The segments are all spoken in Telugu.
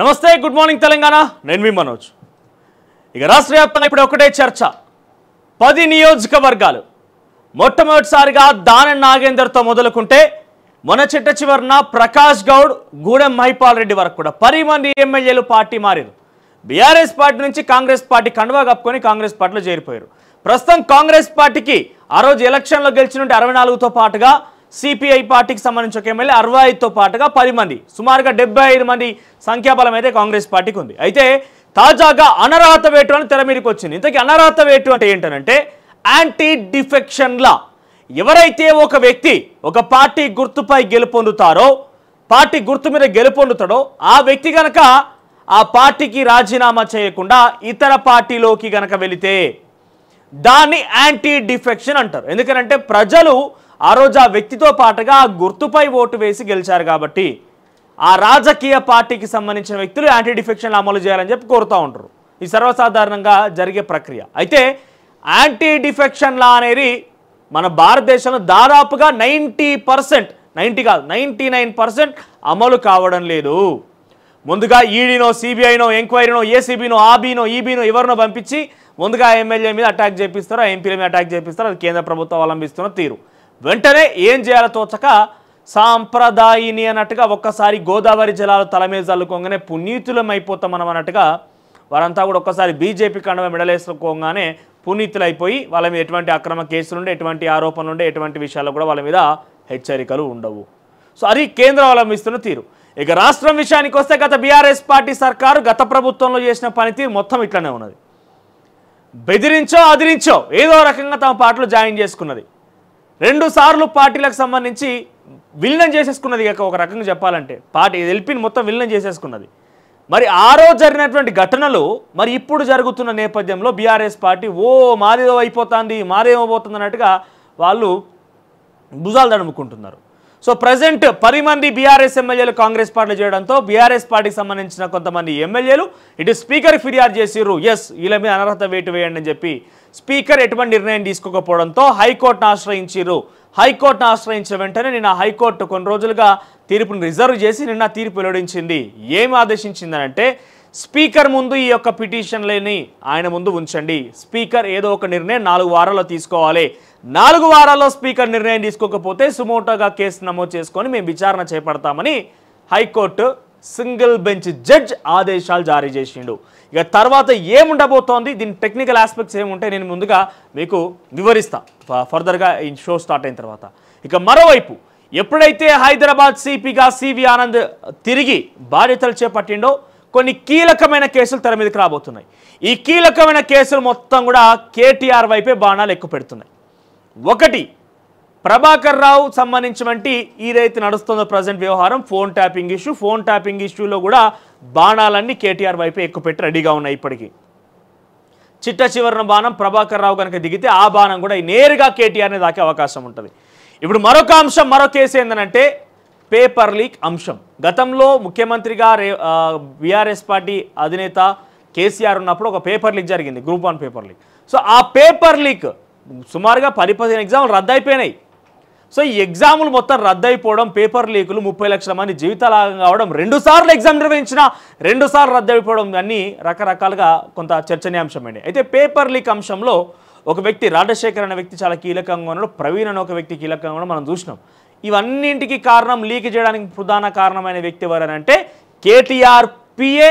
నమస్తే గుడ్ మార్నింగ్ తెలంగాణ నేను మీ మనోజ్ ఇక రాష్ట్ర వ్యాప్తంగా ఇప్పుడు ఒకటే చర్చ పది నియోజకవర్గాలు మొట్టమొదటిసారిగా దాన నాగేందర్తో మొదలుకుంటే మొన్న చిట్ట చివరిన ప్రకాష్ గౌడ్ గూడెం మహిపాల్ రెడ్డి వరకు కూడా పది మంది ఎమ్మెల్యేలు పార్టీ మారారు బీఆర్ఎస్ పార్టీ నుంచి కాంగ్రెస్ పార్టీ కండువా కప్పుకొని కాంగ్రెస్ పార్టీలో చేరిపోయారు ప్రస్తుతం కాంగ్రెస్ పార్టీకి ఆ రోజు ఎలక్షన్లో గెలిచినటువంటి అరవై నాలుగుతో పాటుగా సిపిఐ పార్టీకి సంబంధించి ఒక ఎమ్మెల్యే అరవై ఐదుతో పాటుగా పది మంది సుమారుగా డెబ్బై ఐదు మంది సంఖ్యాబలం అయితే కాంగ్రెస్ పార్టీకి ఉంది అయితే తాజాగా అనర్హత వేటు అని తెర మీదకి వచ్చింది ఇంతకీ అనర్హత వేటు అంటే ఏంటంటే యాంటీ డిఫెక్షన్ లా ఎవరైతే ఒక వ్యక్తి ఒక పార్టీ గుర్తుపై గెలుపొందుతారో పార్టీ గుర్తు మీద గెలుపొందుతాడో ఆ వ్యక్తి గనక ఆ పార్టీకి రాజీనామా చేయకుండా ఇతర పార్టీలోకి గనక వెళితే దాన్ని యాంటీ డిఫెక్షన్ అంటారు ఎందుకనంటే ప్రజలు ఆ రోజు ఆ వ్యక్తితో పాటుగా ఆ గుర్తుపై ఓటు వేసి గెలిచారు కాబట్టి ఆ రాజకీయ పార్టీకి సంబంధించిన వ్యక్తులు యాంటీ డిఫెక్షన్లు అమలు చేయాలని చెప్పి కోరుతూ ఉంటారు ఇది సర్వసాధారణంగా జరిగే ప్రక్రియ అయితే యాంటీ డిఫెక్షన్ లా అనేది మన భారతదేశంలో దాదాపుగా నైంటీ పర్సెంట్ నైంటీ కాదు నైంటీ నైన్ పర్సెంట్ అమలు కావడం లేదు ముందుగా ఈడీనో సిబిఐనో ఎంక్వైరీనో ఏసీబీనో ఆబీనో ఈబీనో ఎవరినో పంపించి ముందుగా ఎమ్మెల్యే మీద అటాక్ చేపిస్తారు ఎంపీల మీద అటాక్ చేపిస్తారు అది కేంద్ర ప్రభుత్వం అవలంబిస్తున్న తీరు వెంటనే ఏం చేయాలో తోచక సాంప్రదాయిని అన్నట్టుగా ఒక్కసారి గోదావరి జలాలు తలమే చల్లుకోగానే పునీతులం అయిపోతామనం అన్నట్టుగా వారంతా కూడా ఒక్కసారి బీజేపీ కండవ మెడలేసుకోగానే పునీతులైపోయి వాళ్ళ మీద ఎటువంటి అక్రమ కేసులు ఉండే ఎటువంటి ఆరోపణలు ఉండే ఎటువంటి విషయాల్లో కూడా వాళ్ళ మీద హెచ్చరికలు ఉండవు సో అది కేంద్రం అవలంబిస్తున్న తీరు ఇక రాష్ట్రం విషయానికి వస్తే గత బీఆర్ఎస్ పార్టీ సర్కారు గత ప్రభుత్వంలో చేసిన పనితీరు మొత్తం ఇట్లనే ఉన్నది బెదిరించో అదిరించో ఏదో రకంగా తమ పార్టీలో జాయిన్ చేసుకున్నది రెండు సార్లు పార్టీలకు సంబంధించి విలీనం చేసేసుకున్నది ఇక ఒక రకంగా చెప్పాలంటే పార్టీ ఎల్పిని మొత్తం విలీనం చేసేసుకున్నది మరి ఆ రోజు జరిగినటువంటి ఘటనలు మరి ఇప్పుడు జరుగుతున్న నేపథ్యంలో బీఆర్ఎస్ పార్టీ ఓ మాదేదో అయిపోతుంది మాదేమో పోతుంది అన్నట్టుగా వాళ్ళు భుజాలు దడుముకుంటున్నారు సో ప్రజెంట్ పది మంది బీఆర్ఎస్ ఎమ్మెల్యేలు కాంగ్రెస్ పార్టీలో చేయడంతో బీఆర్ఎస్ పార్టీకి సంబంధించిన కొంతమంది ఎమ్మెల్యేలు ఇటు స్పీకర్ ఫిర్యాదు చేసిర్రు ఎస్ వీళ్ళ మీద అనర్హత వేటు వేయండి అని చెప్పి స్పీకర్ ఎటువంటి నిర్ణయం తీసుకోకపోవడంతో హైకోర్టును ఆశ్రయించిర్రు హైకోర్టును ఆశ్రయించిన వెంటనే నిన్న హైకోర్టు కొన్ని రోజులుగా తీర్పును రిజర్వ్ చేసి నిన్న తీర్పు వెల్లడించింది ఏమి ఆదేశించిందనంటే స్పీకర్ ముందు ఈ యొక్క పిటిషన్లని ఆయన ముందు ఉంచండి స్పీకర్ ఏదో ఒక నిర్ణయం నాలుగు వారాల్లో తీసుకోవాలి నాలుగు వారాల్లో స్పీకర్ నిర్ణయం తీసుకోకపోతే సుమోటోగా కేసు నమోదు చేసుకొని మేము విచారణ చేపడతామని హైకోర్టు సింగిల్ బెంచ్ జడ్జ్ ఆదేశాలు జారీ చేసిండు ఇక తర్వాత ఏముండబోతోంది దీని టెక్నికల్ ఆస్పెక్ట్స్ ఏముంటే నేను ముందుగా మీకు వివరిస్తా ఫర్దర్గా ఈ షో స్టార్ట్ అయిన తర్వాత ఇక మరోవైపు ఎప్పుడైతే హైదరాబాద్ సిపిగా సివి ఆనంద్ తిరిగి బాధ్యతలు చేపట్టిండో కొన్ని కీలకమైన కేసులు తెర మీదకి రాబోతున్నాయి ఈ కీలకమైన కేసులు మొత్తం కూడా కేటీఆర్ వైపే బాణాలు ఎక్కువ పెడుతున్నాయి ఒకటి ప్రభాకర్ రావు సంబంధించినటువంటి ఏదైతే నడుస్తుందో ప్రజెంట్ వ్యవహారం phone tapping issue phone tapping ఇష్యూలో కూడా బాణాలన్నీ కేటీఆర్ వైపే ఎక్కువ పెట్టి రెడీగా ఉన్నాయి ఇప్పటికీ చిట్ట చివరిన బాణం ప్రభాకర్ రావు కనుక దిగితే ఆ బాణం కూడా నేరుగా కేటీఆర్ని దాకే అవకాశం ఉంటుంది ఇప్పుడు మరొక అంశం మరో కేసు ఏంటంటే పేపర్ లీక్ అంశం గతంలో ముఖ్యమంత్రిగా రే బీఆర్ఎస్ పార్టీ అధినేత కేసీఆర్ ఉన్నప్పుడు ఒక పేపర్ లీక్ జరిగింది group one paper leak so ఆ పేపర్ లీక్ సుమారుగా పది పదిహేను ఎగ్జామ్లు రద్దయిపోయినాయి సో ఈ ఎగ్జాములు మొత్తం రద్దయిపోవడం పేపర్ లీకులు ముప్పై లక్షల మంది జీవితాలాగం కావడం రెండుసార్లు ఎగ్జామ్ నిర్వహించిన రెండుసార్లు రద్దయిపోవడం అన్నీ రకరకాలుగా కొంత చర్చనీయాంశమైంది అయితే పేపర్ లీక్ అంశంలో ఒక వ్యక్తి రాజశేఖర్ అనే వ్యక్తి చాలా కీలకంగా ఉన్నాడు ప్రవీణ్ అనే ఒక వ్యక్తి కీలకంగా మనం చూసినాం ఇవన్నింటికి కారణం లీక్ చేయడానికి ప్రధాన కారణమైన వ్యక్తి ఎవరనంటే కేటీఆర్ పిఏ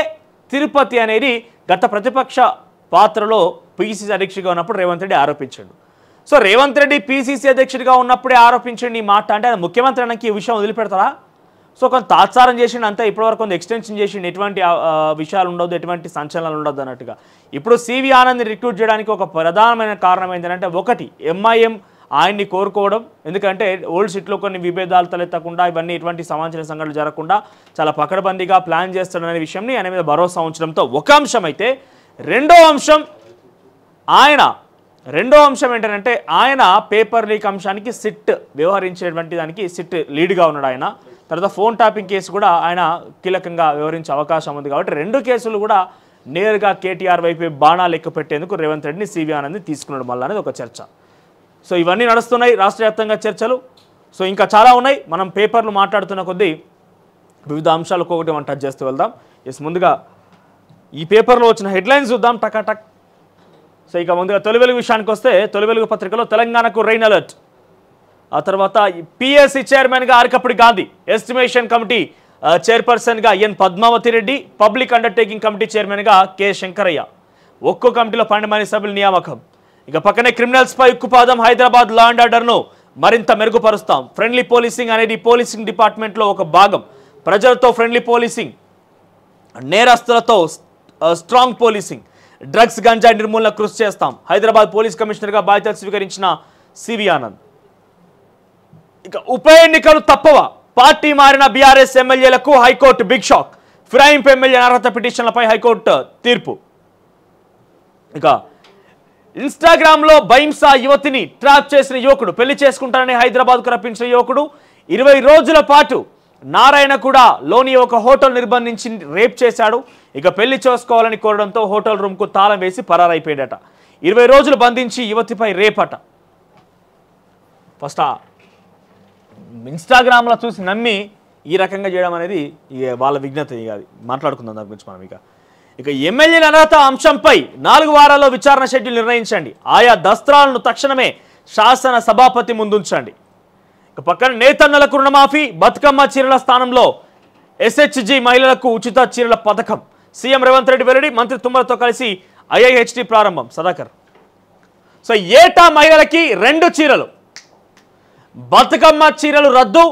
తిరుపతి అనేది గత ప్రతిపక్ష పాత్రలో పిసిసి అధ్యక్షుడిగా ఉన్నప్పుడు రేవంత్ రెడ్డి ఆరోపించాడు సో రేవంత్ రెడ్డి పిసిసి అధ్యక్షుడిగా ఉన్నప్పుడే ఆరోపించండి ఈ మాట అంటే ముఖ్యమంత్రి అనకి ఈ విషయం వదిలిపెడతారా సో కొంత తాత్సారం చేసిండు అంతా ఇప్పటివరకు కొంత ఎక్స్టెన్షన్ చేసిండు ఎటువంటి విషయాలు ఉండదు ఎటువంటి సంచలనాలు ఉండదు అన్నట్టుగా ఇప్పుడు సివి ఆనంద్ని రిక్రూట్ చేయడానికి ఒక ప్రధానమైన కారణం ఏంటంటే ఒకటి ఎంఐఎం ఆయన్ని కోరుకోవడం ఎందుకంటే ఓల్డ్ సిట్లో కొన్ని విభేదాలు తలెత్తకుండా ఇవన్నీ ఇటువంటి సమాచార సంఘటనలు జరగకుండా చాలా పకడబందీగా ప్లాన్ చేస్తాడనే విషయంని ఆయన మీద భరోసా ఉంచడంతో ఒక అంశం అయితే రెండో అంశం ఆయన రెండో అంశం ఏంటంటే ఆయన పేపర్ లీక్ అంశానికి సిట్ వ్యవహరించేటువంటి దానికి సిట్ లీడ్గా ఉన్నాడు ఆయన తర్వాత ఫోన్ ట్యాపింగ్ కేసు కూడా ఆయన కీలకంగా వివరించే అవకాశం ఉంది కాబట్టి రెండు కేసులు కూడా నేరుగా కేటీఆర్ వైపు బాణాలు ఎక్కుపెట్టేందుకు రేవంత్ రెడ్డిని సివి ఆనంద్ తీసుకున్నాడు మళ్ళీ అనేది ఒక చర్చ సో ఇవన్నీ నడుస్తున్నాయి రాష్ట్ర వ్యాప్తంగా చర్చలు సో ఇంకా చాలా ఉన్నాయి మనం పేపర్లు మాట్లాడుతున్న కొద్దీ వివిధ అంశాలకు ఒకటి మనం టచ్ చేస్తూ వెళ్దాం ఎస్ ముందుగా ఈ పేపర్లో వచ్చిన హెడ్లైన్స్ చూద్దాం టకాటక్ సో ఇక ముందుగా తొలి వెలుగు విషయానికి వస్తే తొలి వెలుగు పత్రికలో తెలంగాణకు రెయిన్ అలర్ట్ ఆ తర్వాత పిఎస్సి చైర్మన్గా ఆరికప్పుడు గాంధీ ఎస్టిమేషన్ కమిటీ చైర్పర్సన్గా N Padmavathi Reddy public undertaking committee చైర్మన్గా కె శంకరయ్య ఒక్కో కమిటీలో పన్నెండు మంది సభ్యుల నియామకం ఇక పక్కనే క్రిమినల్స్పై ఉక్కుపాదం హైదరాబాద్ లా అండ్ ను మరింత మెరుగుపరుస్తాం ఫ్రెండ్లీ పోలీసింగ్ అనేది పోలీసింగ్ డిపార్ట్మెంట్లో ఒక భాగం ప్రజలతో ఫ్రెండ్లీ పోలీసింగ్ నేరస్తులతో స్ట్రాంగ్ పోలీసింగ్ డ్రగ్స్ గంజా నిర్మూలన కృషి చేస్తాం హైదరాబాద్ పోలీస్ కమిషనర్గా బాధ్యతలు స్వీకరించిన సివి ఆనంద్ ఇక ఉప ఎన్నికలు తప్పవ పార్టీ మారిన బీఆర్ఎస్ ఎమ్మెల్యేలకు హైకోర్టు బిగ్ షాక్ ఫిరాయింపు ఎమ్మెల్యే అర్హత పిటిషన్లపై హైకోర్టు తీర్పు ఇక లో బైంసా యువతిని ట్రాప్ చేసిన యువకుడు పెళ్లి చేసుకుంటానని కు రప్పించిన యువకుడు ఇరవై రోజుల పాటు నారాయణ కూడా లోని ఒక హోటల్ నిర్బంధించి రేప్ చేశాడు ఇక పెళ్లి చేసుకోవాలని కోరడంతో హోటల్ రూమ్కు తాళం వేసి పరారైపోయాడట ఇరవై రోజులు బంధించి యువతిపై రేపట ఫస్ట్ ఇన్స్టాగ్రామ్లో చూసి నమ్మి ఈ రకంగా చేయడం అనేది వాళ్ళ విజ్ఞత ఇక మాట్లాడుకుందాం దాని గురించి మనం ఇక ఇక ఎమ్మెల్యేల అర్హత అంశంపై నాలుగు వారాల్లో విచారణ షెడ్యూల్ నిర్ణయించండి ఆయా దస్త్రాలను తక్షణమే శాసన సభాపతి ముందుంచండి ఇక పక్కన నేతన్నలకు రుణమాఫీ బతుకమ్మ చీరల స్థానంలో ఎస్హెచ్జి మహిళలకు ఉచిత చీరల పథకం సీఎం రేవంత్ రెడ్డి వెల్లడి మంత్రి తుమ్మలతో కలిసి ఐఐహెచ్డి ప్రారంభం సదాకర్ సో ఏటా మహిళలకి రెండు చీరలు బతుకమ్మ చీరలు రద్దు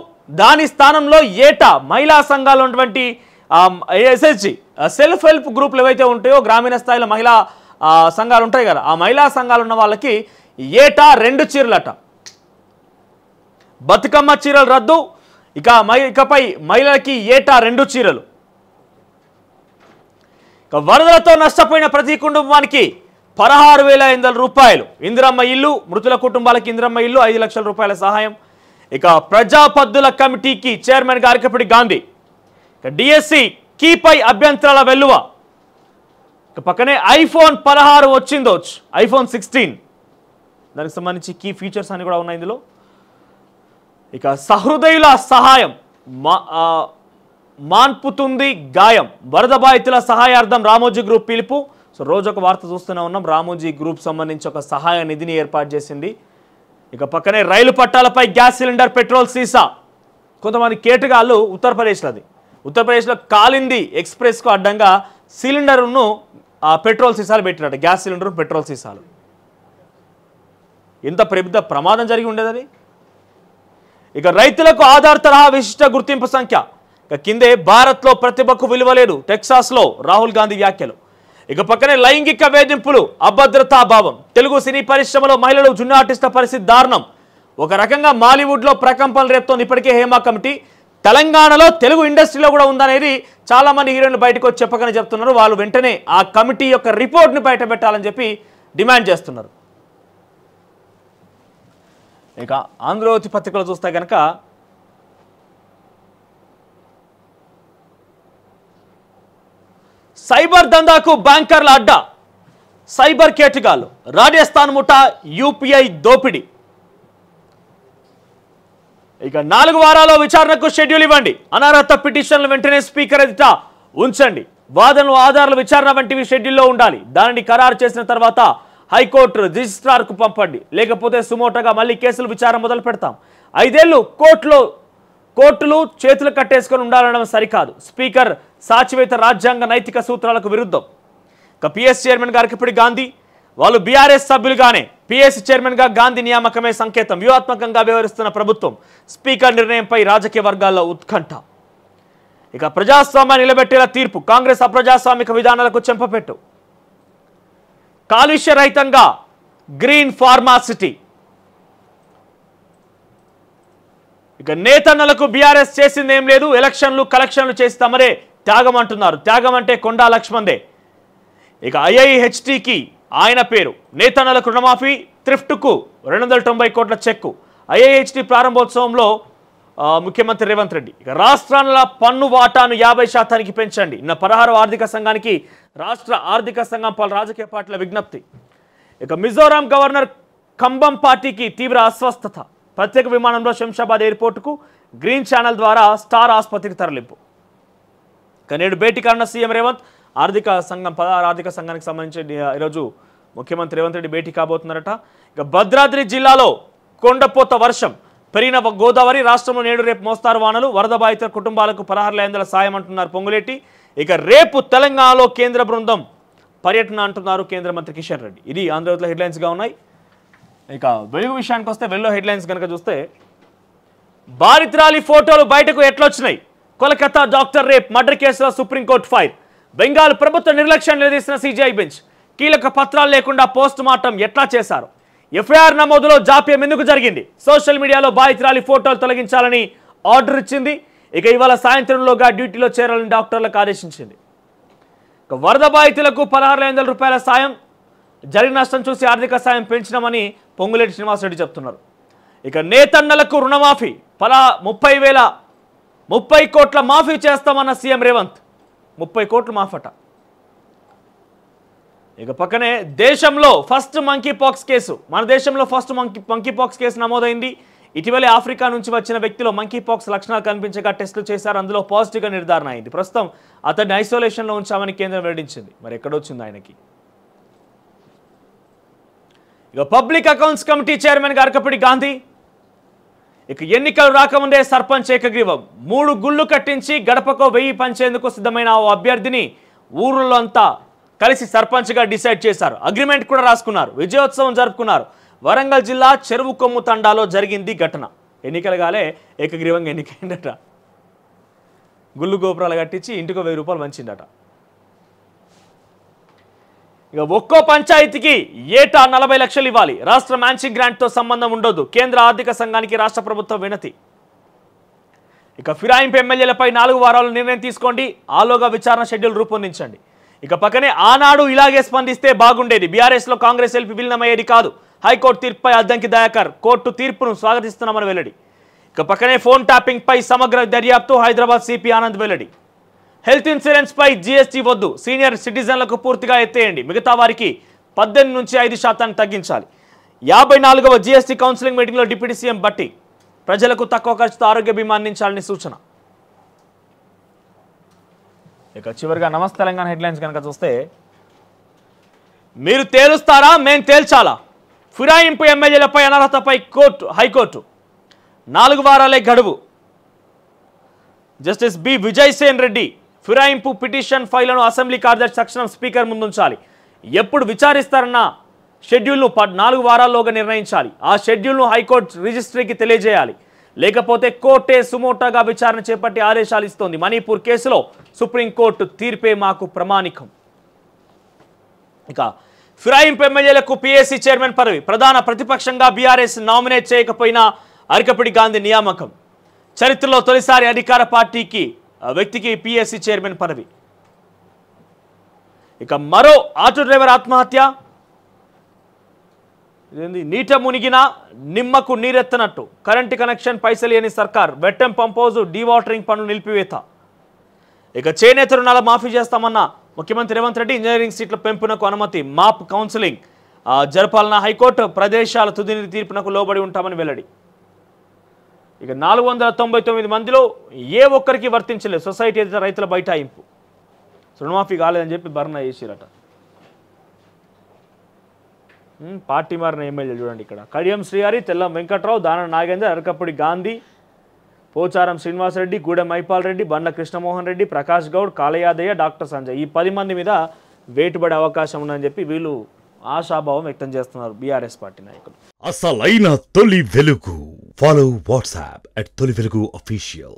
దాని స్థానంలో ఏటా మహిళా సంఘాలు ఉన్నటువంటి ఎస్ఎస్జి సెల్ఫ్ హెల్ప్ గ్రూప్లు ఏవైతే ఉంటాయో గ్రామీణ స్థాయిలో మహిళా సంఘాలు ఉంటాయి కదా ఆ మహిళా సంఘాలు ఉన్న వాళ్ళకి ఏటా రెండు చీరలట బతుకమ్మ చీరలు రద్దు ఇక ఇకపై మహిళలకి ఏటా రెండు చీరలు ఇక వరదలతో నష్టపోయిన ప్రతి కుటుంబానికి పదహారు వేల ఐదు వందల రూపాయలు ఇందిరమ్మ ఇల్లు మృతుల కుటుంబాలకి ఇందిరమ్మ ఇల్లు ఐదు లక్షల రూపాయల సహాయం ఇక ప్రజాపద్దుల కమిటీకి చైర్మన్ గారికపడి గాంధీ డిఎస్సి కీపై అభ్యంతరాల ఇక పక్కనే ఐఫోన్ పదహారు వచ్చిందో ఐఫోన్ సిక్స్టీన్ దానికి సంబంధించి కీ ఫీచర్స్ అన్ని కూడా ఉన్నాయి ఇందులో ఇక సహృదయుల సహాయం మా మాన్పుతుంది గాయం వరద బాధితుల సహాయార్థం రామోజీ గ్రూప్ పిలుపు సో రోజు ఒక వార్త చూస్తూనే ఉన్నాం రామోజీ గ్రూప్ సంబంధించి ఒక సహాయ నిధిని ఏర్పాటు చేసింది ఇక పక్కనే రైలు పట్టాలపై గ్యాస్ సిలిండర్ పెట్రోల్ సీసా కొంతమంది కేటగాళ్ళు ఉత్తరప్రదేశ్లో అది ఉత్తరప్రదేశ్లో కాలింది ఎక్స్ప్రెస్కు అడ్డంగా సిలిండర్ను పెట్రోల్ సీసాలు పెట్టినట్టు గ్యాస్ సిలిండర్ పెట్రోల్ సీసాలు ఎంత పెద్ద ప్రమాదం జరిగి ఉండేది ఇక రైతులకు ఆధార్ తరహా విశిష్ట గుర్తింపు సంఖ్య ఇక కిందే భారత్లో ప్రతిభకు విలువ లేదు టెక్సాస్లో రాహుల్ గాంధీ వ్యాఖ్యలు ఇక పక్కనే లైంగిక వేధింపులు అభద్రతా భావం తెలుగు సినీ పరిశ్రమలో మహిళలు జున్న ఆర్టిస్టుల పరిస్థితి దారుణం ఒక రకంగా మాలీవుడ్లో ప్రకంపనలు రేపుతోంది ఇప్పటికే హేమా కమిటీ తెలంగాణలో తెలుగు ఇండస్ట్రీలో కూడా ఉందనేది చాలామంది హీరోయిన్లు బయటకు వచ్చి చెప్పకనే చెప్తున్నారు వాళ్ళు వెంటనే ఆ కమిటీ యొక్క రిపోర్ట్ని బయట పెట్టాలని చెప్పి డిమాండ్ చేస్తున్నారు ఇక ఆంధ్రవతి పత్రికలు చూస్తే కనుక సైబర్ దందాకు బ్యాంకర్ల అడ్డా సైబర్ కేటగాలు రాజస్థాన్ ముఠా యూపీఐ దోపిడీ ఇక నాలుగు వారాల్లో విచారణకు షెడ్యూల్ ఇవ్వండి అనర్హత పిటిషన్లు వెంటనే స్పీకర్ ఎదుట ఉంచండి వాదనలు ఆధారాలు విచారణ వంటివి షెడ్యూల్లో ఉండాలి దానిని ఖరారు చేసిన తర్వాత హైకోర్టు రిజిస్ట్రార్కు పంపండి లేకపోతే సుమోటగా మళ్ళీ కేసులు విచారణ మొదలు పెడతాం ఐదేళ్లు కోర్టులో కోర్టులు చేతులు కట్టేసుకొని ఉండాలనడం సరికాదు స్పీకర్ సాచివేత రాజ్యాంగ నైతిక సూత్రాలకు విరుద్ధం ఇక పిఎస్ చైర్మన్ గారికి ఇప్పుడు గాంధీ వాళ్ళు బీఆర్ఎస్ సభ్యులుగానే చైర్మన్ చైర్మన్గా గాంధీ నియామకమే సంకేతం వ్యూహాత్మకంగా వ్యవహరిస్తున్న ప్రభుత్వం స్పీకర్ నిర్ణయంపై రాజకీయ వర్గాల్లో ఉత్కంఠ ఇక ప్రజాస్వామ్య నిలబెట్టేలా తీర్పు కాంగ్రెస్ అప్రజాస్వామిక విధానాలకు చెంపపెట్టు కాలుష్య రహితంగా గ్రీన్ ఫార్మాసిటీ ఇక నేతన్నలకు బీఆర్ఎస్ చేసిందేం లేదు ఎలక్షన్లు కలెక్షన్లు చేస్తామరే త్యాగం అంటున్నారు త్యాగం అంటే కొండా లక్ష్మందే ఇక ఐఐహెచ్టికి ఆయన పేరు నేతన్నలకు రుణమాఫీ త్రిఫ్ట్కు రెండు వందల తొంభై కోట్ల చెక్కు ఐఐహెచ్డి ప్రారంభోత్సవంలో ముఖ్యమంత్రి రేవంత్ రెడ్డి ఇక రాష్ట్రాల పన్ను వాటాను యాభై శాతానికి పెంచండి నిన్న పదహారు ఆర్థిక సంఘానికి రాష్ట్ర ఆర్థిక సంఘం పలు రాజకీయ పార్టీల విజ్ఞప్తి ఇక మిజోరాం గవర్నర్ కంబం పార్టీకి తీవ్ర అస్వస్థత ప్రత్యేక విమానంలో శంషాబాద్ ఎయిర్పోర్టుకు గ్రీన్ ఛానల్ ద్వారా స్టార్ ఆసుపత్రికి తరలింపు ఇక నేడు భేటీ కారణ సీఎం రేవంత్ ఆర్థిక సంఘం పదహారు ఆర్థిక సంఘానికి సంబంధించి ఈరోజు ముఖ్యమంత్రి రేవంత్ రెడ్డి భేటీ కాబోతున్నారట ఇక భద్రాద్రి జిల్లాలో కొండపోత వర్షం పెరిగిన గోదావరి రాష్ట్రంలో నేడు రేపు మోస్తారు వానలు వరద బాధిత కుటుంబాలకు పదహారు లేందల సాయం అంటున్నారు పొంగులేటి ఇక రేపు తెలంగాణలో కేంద్ర బృందం పర్యటన అంటున్నారు కేంద్ర మంత్రి కిషన్ రెడ్డి ఇది ఆంధ్రజ్యోతిలో హెడ్లైన్స్గా ఉన్నాయి ఇక వెలుగు విషయానికి వస్తే వెల్లో హెడ్లైన్స్ కనుక చూస్తే బారిత్రాలి ఫోటోలు బయటకు ఎట్లొచ్చినాయి కోలకతా డాక్టర్ రేప్ మర్డర్ కేసులో సుప్రీంకోర్టు ఫైర్ బెంగాల్ ప్రభుత్వ నిర్లక్ష్యం నిలదీసిన సిజిఐ బెంచ్ కీలక పత్రాలు లేకుండా పోస్ట్ మార్టం ఎట్లా చేశారు ఎఫ్ఐఆర్ నమోదులో జాప్యం ఎందుకు జరిగింది సోషల్ మీడియాలో బాధితురాలి ఫోటోలు తొలగించాలని ఆర్డర్ ఇచ్చింది ఇక ఇవాళ సాయంత్రంలోగా డ్యూటీలో చేరాలని డాక్టర్లకు ఆదేశించింది ఇక వరద బాధితులకు పదహారు వందల రూపాయల సాయం జరిగిన నష్టం చూసి ఆర్థిక సాయం పెంచినామని పొంగులేటి శ్రీనివాసరెడ్డి చెప్తున్నారు ఇక నేతన్నలకు రుణమాఫీ పలా ముప్పై వేల ముప్పై కోట్ల మాఫీ చేస్తామన్న సీఎం రేవంత్ ముప్పై కోట్లు మాఫట ఇక పక్కనే దేశంలో ఫస్ట్ మంకీ పాక్స్ కేసు మన దేశంలో first monkey monkey pox case నమోదైంది ఇటీవలే ఆఫ్రికా నుంచి వచ్చిన వ్యక్తిలో మంకీ పాక్స్ లక్షణాలు కనిపించగా టెస్టులు చేశారు అందులో పాజిటివ్గా నిర్ధారణ అయింది ప్రస్తుతం అతన్ని ఐసోలేషన్లో ఉంచామని కేంద్రం వెల్లడించింది మరి ఎక్కడొచ్చింది ఆయనకి ఇక పబ్లిక్ అకౌంట్స్ కమిటీ చైర్మన్ గారకపడి గాంధీ ఇక ఎన్నికలు రాకముందే సర్పంచ్ ఏకగ్రీవం మూడు గుళ్ళు కట్టించి గడపకో వెయ్యి పంచేందుకు సిద్ధమైన ఓ అభ్యర్థిని ఊర్లో అంతా కలిసి సర్పంచ్గా డిసైడ్ చేశారు అగ్రిమెంట్ కూడా రాసుకున్నారు విజయోత్సవం జరుపుకున్నారు వరంగల్ జిల్లా చెరువు కొమ్ము తండాలో జరిగింది ఘటన ఎన్నికలు గాలే ఏకగ్రీవంగా ఎన్నికైందట గుళ్ళు గోపురాలు కట్టించి ఇంటికి వెయ్యి రూపాయలు వంచిందట ఇక ఒక్కో పంచాయతీకి ఏటా నలభై లక్షలు ఇవ్వాలి రాష్ట్ర మ్యాన్సింగ్ గ్రాంట్తో సంబంధం ఉండదు కేంద్ర ఆర్థిక సంఘానికి రాష్ట్ర ప్రభుత్వం వినతి ఇక ఫిరాయింపు ఎమ్మెల్యేలపై నాలుగు వారాలు నిర్ణయం తీసుకోండి ఆలోగా విచారణ షెడ్యూల్ రూపొందించండి ఇక పక్కనే ఆనాడు ఇలాగే స్పందిస్తే బాగుండేది బీఆర్ఎస్లో కాంగ్రెస్ ఎల్పి విలీనమయ్యేది కాదు హైకోర్టు తీర్పుపై అద్దంకి దయాకర్ కోర్టు తీర్పును స్వాగతిస్తున్నామని వెల్లడి ఇక పక్కనే ఫోన్ ట్యాపింగ్పై సమగ్ర దర్యాప్తు హైదరాబాద్ సిపి ఆనంద్ వెల్లడి హెల్త్ ఇన్సూరెన్స్ పై జీఎస్టీ వద్దు సీనియర్ సిటిజన్లకు పూర్తిగా ఎత్తేయండి మిగతా వారికి పద్దెనిమిది నుంచి ఐదు శాతాన్ని తగ్గించాలి యాభై నాలుగవ జిఎస్టి కౌన్సిలింగ్ మీటింగ్లో డిప్యూటీ సీఎం బట్టి ప్రజలకు తక్కువ ఖర్చుతో ఆరోగ్య బీమా అందించాలని సూచన ఇక చివరిగా నమస్తే తెలంగాణ హెడ్లైన్స్ కనుక చూస్తే మీరు తేలుస్తారా మేం తేల్చాలా ఫిరాయింపు ఎమ్మెల్యేలపై అనర్హతపై కోర్టు హైకోర్టు నాలుగు వారాలే గడువు జస్టిస్ బి విజయసేన్ రెడ్డి ఫిరాయింపు పిటిషన్ ఫైళ్లను అసెంబ్లీ కార్యదర్శి తక్షణం స్పీకర్ ముందుంచాలి ఎప్పుడు విచారిస్తారన్న షెడ్యూల్ను నాలుగు వారాల్లోగా నిర్ణయించాలి ఆ షెడ్యూల్ను హైకోర్టు రిజిస్ట్రీకి తెలియజేయాలి లేకపోతే కోర్టే సుమోటాగా విచారణ చేపట్టి ఆదేశాలు ఇస్తోంది మణిపూర్ కేసులో సుప్రీంకోర్టు తీర్పే మాకు ప్రమాణికం ఇక ఫిరాయింపు ఎమ్మెల్యేలకు పిఎస్సి చైర్మన్ పదవి ప్రధాన ప్రతిపక్షంగా బీఆర్ఎస్ నామినేట్ చేయకపోయినా అరికపిడి గాంధీ నియామకం చరిత్రలో తొలిసారి అధికార పార్టీకి వ్యక్తికి పిఎస్సి చైర్మన్ పదవి ఇక మరో ఆటో డ్రైవర్ ఆత్మహత్య నీట మునిగిన నిమ్మకు నీరెత్తనట్టు కరెంటు కనెక్షన్ పైసలేని సర్కార్ వెట్టం పంపోజు డీవాటరింగ్ పనులు నిలిపివేత ఇక చేనేత రుణాల మాఫీ చేస్తామన్న ముఖ్యమంత్రి రేవంత్ రెడ్డి ఇంజనీరింగ్ సీట్ల పెంపునకు అనుమతి మాప్ కౌన్సిలింగ్ జరపాలన్న హైకోర్టు ప్రదేశాల తుదిని తీర్పునకు లోబడి ఉంటామని వెల్లడి ఇక నాలుగు వందల తొంభై తొమ్మిది మందిలో ఏ ఒక్కరికి వర్తించలేదు సొసైటీ అయితే రైతుల బైఠాయింపు రుణమాఫీ కాలేదని చెప్పి భర్నా చేసిరట పార్టీ మారిన ఎమ్మెల్యే చూడండి ఇక్కడ కడియం శ్రీహారి తెల్లం వెంకట్రావు దాన నాగేంద్ర అరకప్పటి గాంధీ పోచారం శ్రీనివాసరెడ్డి గూడెం మైపాల్ రెడ్డి బండ్ల కృష్ణమోహన్ రెడ్డి ప్రకాష్ గౌడ్ కాలయాదయ్య డాక్టర్ సంజయ్ ఈ పది మంది మీద వేటుబడే అవకాశం ఉందని చెప్పి వీళ్ళు ఆశాభావం వ్యక్తం చేస్తున్నారు బీఆర్ఎస్ పార్టీ నాయకులు అసలైన తొలి వెలుగు ఫాలో వాట్సాప్ అట్ తొలి వెలుగు అఫీషియల్